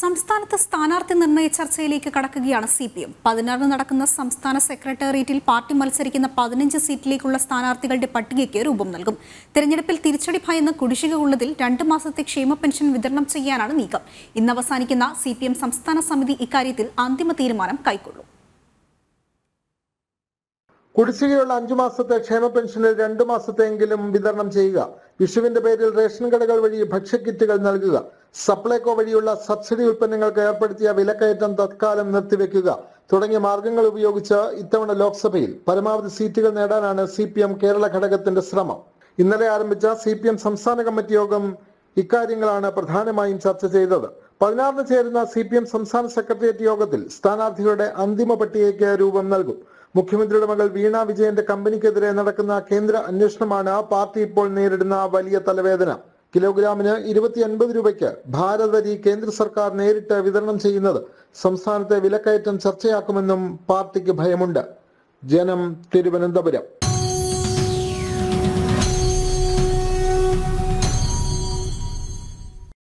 സംസ്ഥാനത്ത് സ്ഥാനാർത്ഥി നിർണയ ചർച്ചയിലേക്ക് കടക്കുകയാണ് സി പി എം പതിനാറിന് നടക്കുന്ന സംസ്ഥാന സെക്രട്ടേറിയറ്റിൽ പാർട്ടി മത്സരിക്കുന്ന പതിനഞ്ച് സീറ്റിലേക്കുള്ള സ്ഥാനാർത്ഥികളുടെ പട്ടികയ്ക്ക് രൂപം നൽകും തിരഞ്ഞെടുപ്പിൽ തിരിച്ചടി ഭയന്ന് കുടിശ്ശിക ഉള്ളതിൽ രണ്ട് മാസത്തെ ക്ഷേമ പെൻഷൻ വിതരണം ചെയ്യാനാണ് നീക്കം ഇന്ന് അവസാനിക്കുന്ന സി പി എം സംസ്ഥാന സമിതി ഇക്കാര്യത്തിൽ അന്തിമ തീരുമാനം കൈക്കൊള്ളും കുടിശ്ശികയുള്ള അഞ്ചു മാസത്തെ ക്ഷേമ പെൻഷന് രണ്ടു മാസത്തെങ്കിലും വിതരണം ചെയ്യുക വിഷുവിന്റെ പേരിൽ റേഷൻ കടകൾ വഴി ഭക്ഷ്യക്കിറ്റുകൾ നൽകുക സപ്ലൈകോ വഴിയുള്ള സബ്സിഡി ഉൽപ്പന്നങ്ങൾക്ക് ഏർപ്പെടുത്തിയ വിലക്കയറ്റം തത്കാലം നിർത്തിവെക്കുക തുടങ്ങിയ മാർഗങ്ങൾ ഉപയോഗിച്ച് ഇത്തവണ ലോക്സഭയിൽ പരമാവധി സീറ്റുകൾ നേടാനാണ് സി പി എം കേരള ഘടകത്തിന്റെ ശ്രമം ഇന്നലെ ആരംഭിച്ച സി പി എം സംസ്ഥാന കമ്മിറ്റി യോഗം ഇക്കാര്യങ്ങളാണ് പ്രധാനമായും ചർച്ച ചെയ്തത് പതിനാറിന് ചേരുന്ന സി പി എം സംസ്ഥാന സെക്രട്ടേറിയറ്റ് യോഗത്തിൽ സ്ഥാനാർത്ഥികളുടെ അന്തിമ പട്ടികയ്ക്ക് രൂപം നൽകും മുഖ്യമന്ത്രിയുടെ മകൾ വീണ വിജയന്റെ കമ്പനിക്കെതിരെ നടക്കുന്ന കേന്ദ്ര അന്വേഷണമാണ് പാർട്ടി ഇപ്പോൾ നേരിടുന്ന വലിയ തലവേദന കിലോഗ്രാമിന് ഇരുപത്തി അൻപത് രൂപയ്ക്ക് ഭാരതരി കേന്ദ്ര സർക്കാർ നേരിട്ട് വിതരണം ചെയ്യുന്നത് സംസ്ഥാനത്തെ വിലക്കയറ്റം ചർച്ചയാക്കുമെന്നും പാർട്ടിക്ക് ഭയമുണ്ട് ജനം തിരുവനന്തപുരം